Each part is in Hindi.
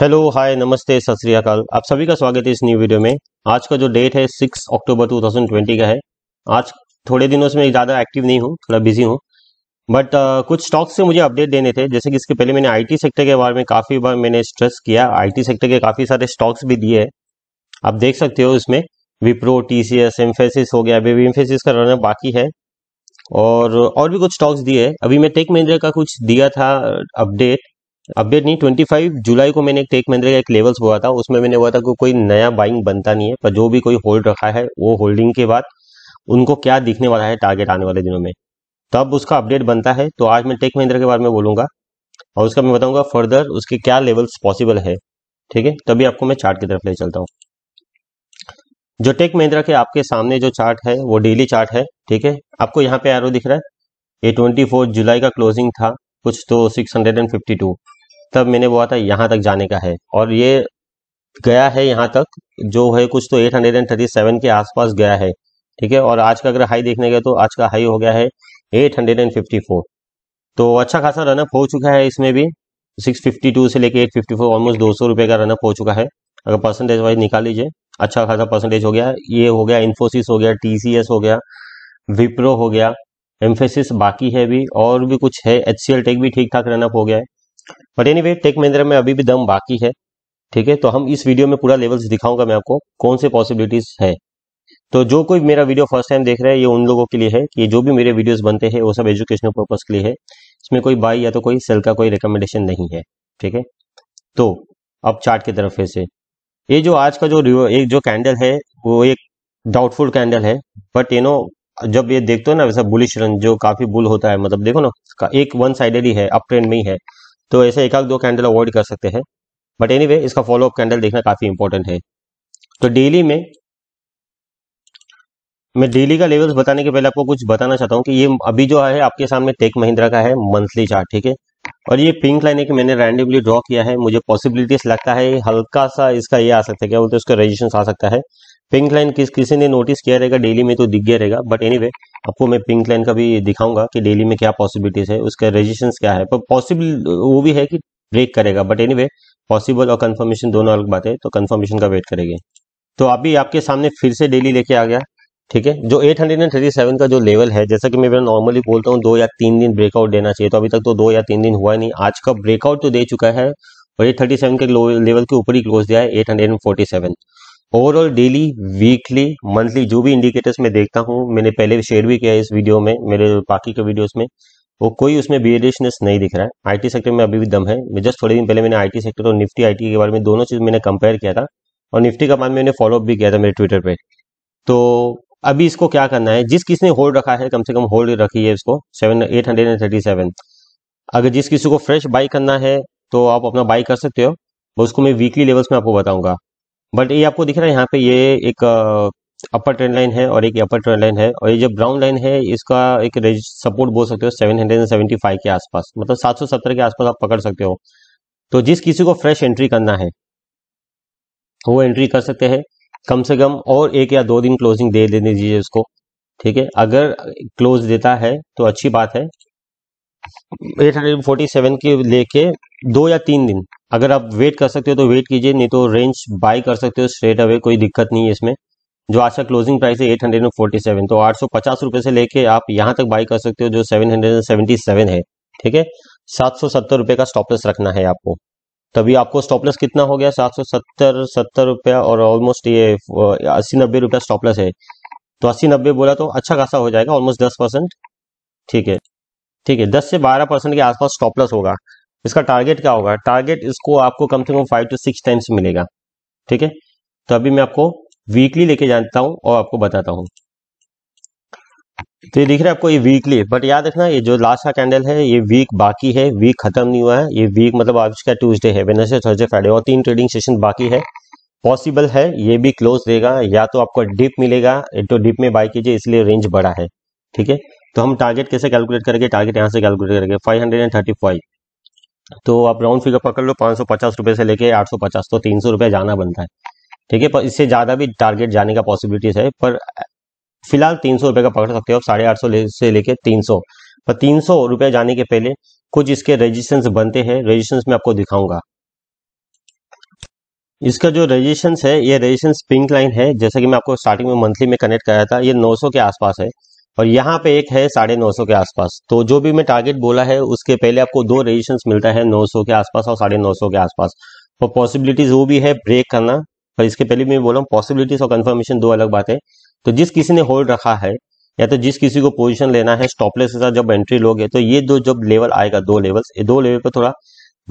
हेलो हाय नमस्ते सत श्रीकाल आप सभी का स्वागत है इस न्यू वीडियो में आज का जो डेट है सिक्स अक्टूबर 2020 का है आज थोड़े दिनों से मैं ज़्यादा एक्टिव नहीं हूँ थोड़ा बिजी हूँ बट uh, कुछ स्टॉक्स से मुझे अपडेट देने थे जैसे कि इसके पहले मैंने आईटी सेक्टर के बारे में काफ़ी बार मैंने स्ट्रेस किया आई सेक्टर के काफ़ी सारे स्टॉक्स भी दिए हैं आप देख सकते हो इसमें Wipro T C S Mphasis हो गया अभी भी एम्फेसिस का रनअप बाकी है और और भी कुछ स्टॉक्स दिए अभी मैं टेक महिंद्रा का कुछ दिया था अपडेट uh, अपडेट नहीं 25 जुलाई को मैंने एक टेक महिंद्रा का एक लेवल्स हुआ था उसमें मैंने हुआ था कि कोई नया बाइंग बनता नहीं है पर जो भी कोई होल्ड रखा है वो होल्डिंग के बाद उनको क्या दिखने वाला है टारगेट आने वाले दिनों में तब उसका अपडेट बनता है तो आज मैं टेक महिंद्रा के बारे में बोलूंगा और उसका मैं बताऊंगा फर्दर उसके क्या लेवल्स पॉसिबल है ठीक है तभी आपको मैं चार्ट की तरफ ले चलता हूँ जो टेक महिंद्रा के आपके सामने जो चार्ट है वो डेली चार्ट है ठीक है आपको यहाँ पे आरो दिख रहा है ये ट्वेंटी जुलाई का क्लोजिंग था कुछ तो 652 तब मैंने बोला था यहाँ तक जाने का है और ये गया है यहाँ तक जो है कुछ तो 837 के आसपास गया है ठीक है और आज का अगर हाई देखने गए तो आज का हाई हो गया है 854 तो अच्छा खासा रनअप हो चुका है इसमें भी 652 से लेके 854 ऑलमोस्ट दो सौ का रनअप हो चुका है अगर परसेंटेज वाइज निकाल लीजिए अच्छा खासा परसेंटेज हो गया ये हो गया इन्फोसिस हो गया टीसीएस हो गया विप्रो हो गया एम्फेसिस बाकी है भी और भी कुछ है एच टेक भी ठीक ठाक रनअप हो गया है बट एनी टेक महिंद्रा में अभी भी दम बाकी है ठीक है तो हम इस वीडियो में पूरा लेवल्स दिखाऊंगा मैं आपको कौन से पॉसिबिलिटीज है तो जो कोई मेरा वीडियो फर्स्ट टाइम देख रहा है ये उन लोगों के लिए है कि जो भी मेरे वीडियोस बनते हैं वो सब एजुकेशनल पर्पज के लिए है इसमें कोई बाई या तो कोई सेल का कोई रिकमेंडेशन नहीं है ठीक है तो अब चार्ट की तरफ से ये जो आज का जो एक जो कैंडल है वो एक डाउटफुल कैंडल है बट यू नो जब ये देखते हो ना वैसा बुलिश रन जो काफी बुल होता है मतलब देखो ना एक वन साइडेड ही है अप ट्रेंड में ही है तो ऐसे एक दो कैंडल अवॉइड कर सकते हैं बट एनी anyway, इसका फॉलोअप कैंडल देखना काफ़ी इंपॉर्टेंट है तो डेली में मैं डेली का लेवल्स बताने के पहले आपको कुछ बताना चाहता हूँ कि ये अभी जो है आपके सामने टेक महिंद्रा का है मंथली चार्ट ठीक है और ये पिंक लाइन है कि मैंने रैंडमली ड्रॉ किया है मुझे पॉसिबिलिटीज लगता है हल्का सा इसका ये आ सकता है क्या बोलते हैं उसका रजिस्ट्रेशन आ सकता है पिंक लाइन किस किसी ने नोटिस किया रहेगा डेली में तो दिख गया रहेगा बट एनीवे आपको मैं पिंक लाइन का भी दिखाऊंगा कि डेली में क्या पॉसिबिलिटीज है उसका रेजिस्टेंस क्या है पर पॉसिबल वो भी है कि ब्रेक करेगा बट एनीवे पॉसिबल और कंफर्मेशन दोनों अलग बात है तो कंफर्मेशन का वेट करेंगे तो अभी आपके सामने फिर से डेली लेके आ गया ठीक है जो 837 का जो लेवल है जैसा कि मैं नॉर्मली बोलता हूँ दो या तीन दिन ब्रेकआउट देना चाहिए तो अभी तक तो दो या तीन दिन हुआ ही नहीं आज का ब्रेकआउट तो दे चुका है और 837 के लेवल के ऊपर ही क्लोज दिया है 847 ओवरऑल डेली वीकली मंथली जो भी इंडिकेटर्स मैं देखता हूँ मैंने पहले शेयर भी किया है इस वीडियो में मेरे बाकी के वीडियोस में वो कोई उसमें वेरिएशनेस नहीं दिख रहा है आईटी सेक्टर में अभी भी दम है मैं जस्ट थोड़े दिन पहले मैंने आईटी सेक्टर और निफ्टी आईटी के बारे में दोनों चीज़ मैंने कंपेयर किया था और निफ्टी का बाद मैंने फॉलोअप भी किया था मेरे ट्विटर पर तो अभी इसको क्या करना है जिस किसने होल्ड रखा है कम से कम होल्ड रखी है इसको seven eight hundred and thirty seven अगर जिस किसी को फ्रेश बाई करना है तो आप अपना बाई कर सकते हो उसको मैं वीकली लेवल्स में आपको बताऊंगा बट ये आपको दिख रहा है यहाँ पे ये एक अपर ट्रेंड लाइन है और एक अपर ट्रेंड लाइन है और ये जो ब्राउन लाइन है इसका एक सपोर्ट बोल सकते हो 775 के आसपास मतलब 770 के आसपास आप पकड़ सकते हो तो जिस किसी को फ्रेश एंट्री करना है वो एंट्री कर सकते हैं कम से कम और एक या दो दिन क्लोजिंग दे देने दीजिए उसको ठीक है अगर क्लोज देता है तो अच्छी बात है सेवन के लेके दो या तीन दिन अगर आप वेट कर सकते हो तो वेट कीजिए नहीं तो रेंज बाय कर सकते हो स्ट्रेट अवे कोई दिक्कत नहीं है इसमें जो आज का क्लोजिंग प्राइस है eight hundred and forty seven तो आठ सौ पचास रुपए से लेके आप यहाँ तक बाई कर सकते हो जो seven hundred and seventy seven है ठीक है सात सौ सत्तर रुपये का स्टॉपलेस रखना है आपको तभी आपको स्टॉपलेस कितना हो गया सात सौ सत्तर सत्तर रुपया और ऑलमोस्ट ये अस्सी नब्बे रुपया स्टॉपलेस है तो अस्सी नब्बे बोला तो अच्छा खासा हो जाएगा ऑलमोस्ट दस परसेंट ठीक है ठीक है दस से बारह परसेंट के आसपास स्टॉपलेस होगा इसका टारगेट क्या होगा टारगेट इसको आपको कम से कम फाइव टू सिक्स टाइम्स मिलेगा ठीक है तो अभी मैं आपको वीकली लेके जानता हूं और आपको बताता हूं तो ये दिख रहा है आपको ये वीकली बट याद रखना ये जो लास्ट का कैंडल है ये वीक बाकी है वीक खत्म नहीं हुआ है ये वीक मतलब आज का ट्यूजडे है वेनसडे थर्सडे फ्राइडे और तीन ट्रेडिंग सेशन बाकी है पॉसिबल है ये भी क्लोज देगा या तो आपको डिप मिलेगा तो डिप में बाय कीजिए इसलिए रेंज बड़ा है ठीक है तो हम टारगेट कैसे कैलकुलेट करेंगे टारगेट यहाँ से कैलकुलेट करेंगे five hundred and thirty five तो आप राउंड फिगर पकड़ लो पाँच सौ पचास से लेके आठ सौ पचास तो तीन सौ जाना बनता है ठीक है पर इससे ज़्यादा भी टारगेट जाने का पॉसिबिलिटीज है पर फिलहाल तीन सौ का पकड़ सकते हो आप साढ़े आठ ले, से लेके तीन सौ पर तीन सौ जाने के पहले कुछ इसके रजिस्टेंस बनते हैं रजिस्टेंस में आपको दिखाऊंगा इसका जो रजिस्टेंस है ये रजिस्टेंस पिंक लाइन है जैसा कि मैं आपको स्टार्टिंग में मंथली में कनेक्ट कराया था ये 900 के आसपास है और यहाँ पे एक है साढ़े नौ सौ के आसपास तो जो भी मैं टारगेट बोला है उसके पहले आपको दो रेजिस्टेंस मिलता है नौ सौ के आसपास और साढ़े नौ सौ के आसपास और पॉसिबिलिटीज वो भी है ब्रेक करना पर इसके पहले मैं बोला हूँ पॉसिबिलिटीज और कंफर्मेशन दो अलग बात है तो जिस किसी ने होल्ड रखा है या तो जिस किसी को पोजिशन लेना है स्टॉपलेस के साथ जब एंट्री लोगे तो ये दो जब लेवल आएगा दो लेवल ये दो लेवल पर थोड़ा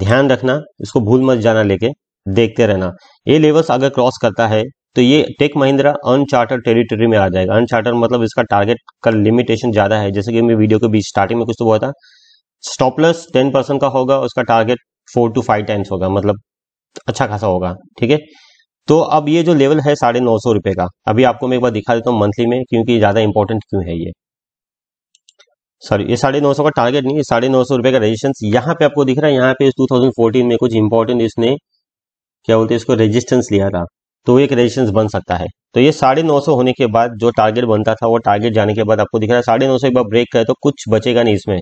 ध्यान रखना इसको भूल मत जाना लेके देखते रहना ये लेवल्स अगर क्रॉस करता है तो ये टेक महिंद्रा अनचार्टर टेरिटरी में आ जाएगा अनचार्टर मतलब इसका टारगेट का लिमिटेशन ज़्यादा है जैसे कि मैं वीडियो के बीच स्टार्टिंग में कुछ तो बोला था स्टॉपलेस टेन परसेंट का होगा उसका target four to five times होगा मतलब अच्छा खासा होगा ठीक है तो अब ये जो लेवल है साढ़े नौ सौ रुपए का अभी आपको मैं एक बार दिखा देता हूँ मंथली में क्योंकि ज़्यादा इंपॉर्टेंट क्यों है ये सॉरी ये साढ़े नौ सौ का टारगेट नहीं साढ़े नौ सौ रुपए का रेजिस्टेंस यहाँ पे आपको दिख रहा है यहाँ पे थाउजेंड फोर्टीन में कुछ इंपॉर्टेंट इसने क्या बोलते हैं इसको रेजिस्टेंस लिया था तो एक रेजिस्टेंस बन सकता है तो ये साढ़े नौ सौ होने के बाद जो टारगेट बनता था वो टारगेट जाने के बाद आपको दिख रहा है साढ़े नौ सौ एक बार ब्रेक करे तो कुछ बचेगा नहीं इसमें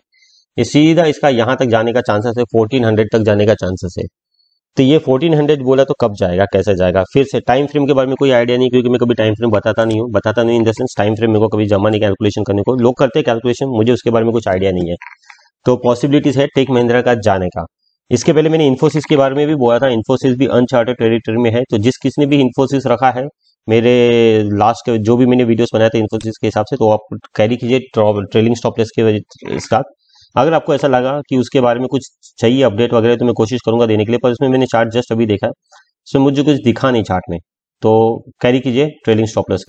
ये सीधा इसका यहाँ तक जाने का चांसेस है फोर्टीन हंड्रेड तक जाने का चांसेस है तो ये फोर्टीन हंड्रेड बोला तो कब जाएगा कैसे जाएगा फिर से टाइम फ्रेम के बारे में कोई आइडिया नहीं क्योंकि मैं कभी टाइम फ्रेम बताता नहीं हूँ बताता नहीं in the sense time frame मेरे को कभी जमा नहीं कैलकुलेशन करने को लोग करते हैं कैलकुलेशन मुझे उसके बारे में कुछ आइडिया नहीं है तो पॉसिबिलिटीज है टेक महिंद्रा का जाने का इसके पहले मैंने इन्फोसिस के बारे में भी बोला था इन्फोसिस भी अनचार्टेड टेरिटरी में है तो जिस किसने भी इन्फोसिस रखा है मेरे लास्ट के जो भी मैंने वीडियोस बनाए थे इन्फोसिस के हिसाब से तो आप कैरी कीजिए ट्रेलिंग स्टॉप लेस के साथ अगर आपको ऐसा लगा कि उसके बारे में कुछ चाहिए अपडेट वगैरह तो मैं कोशिश करूंगा देने के लिए पर उसमें मैंने चार्ट जस्ट अभी देखा है मुझे कुछ दिखा नहीं चार्ट में तो कैरी कीजिए ट्रेलिंग स्टॉप लॉस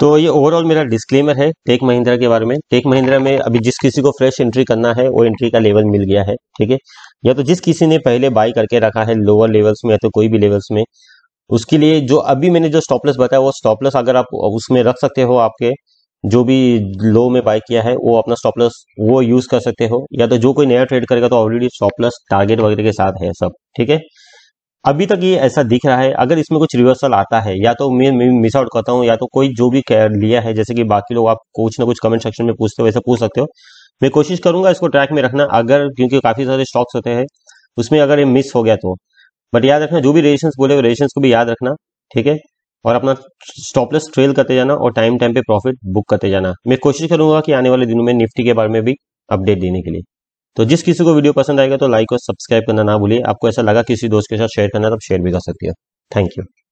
तो ये ओवरऑल मेरा डिस्क्लेमर है टेक महिंद्रा के बारे में टेक महिंद्रा में अभी जिस किसी को फ्रेश एंट्री करना है वो एंट्री का लेवल मिल गया है ठीक है या तो जिस किसी ने पहले बाई करके रखा है लोअर लेवल्स में या तो कोई भी लेवल्स में उसके लिए जो अभी मैंने जो स्टॉपलेस बताया वो स्टॉपलेस अगर आप उसमें रख सकते हो आपके जो भी लो में बाय किया है वो अपना स्टॉपलेस वो यूज कर सकते हो या तो जो कोई नया ट्रेड करेगा तो ऑलरेडी स्टॉपलेस टारगेट वगैरह के साथ है सब ठीक है अभी तक ये ऐसा दिख रहा है अगर इसमें कुछ रिवर्सल आता है या तो मैं मिस आउट करता हूँ या तो कोई जो भी लिया है जैसे कि बाकी लोग आप कुछ ना कुछ कमेंट सेक्शन में पूछते हो वैसे पूछ सकते हो मैं कोशिश करूंगा इसको ट्रैक में रखना अगर क्योंकि काफ़ी सारे स्टॉक्स होते हैं उसमें अगर ये मिस हो गया तो बट याद रखना जो भी रिलेशन बोले वो रिलेशन को भी याद रखना ठीक है और अपना स्टॉपलेस ट्रेल करते जाना और टाइम टाइम पे प्रॉफिट बुक करते जाना मैं कोशिश करूंगा कि आने वाले दिनों में निफ्टी के बारे में भी अपडेट देने के लिए तो जिस किसी को वीडियो पसंद आएगा तो लाइक और सब्सक्राइब करना ना भूलिए आपको ऐसा लगा किसी दोस्त के साथ शेयर करना तो शेयर भी कर सकती हो थैंक यू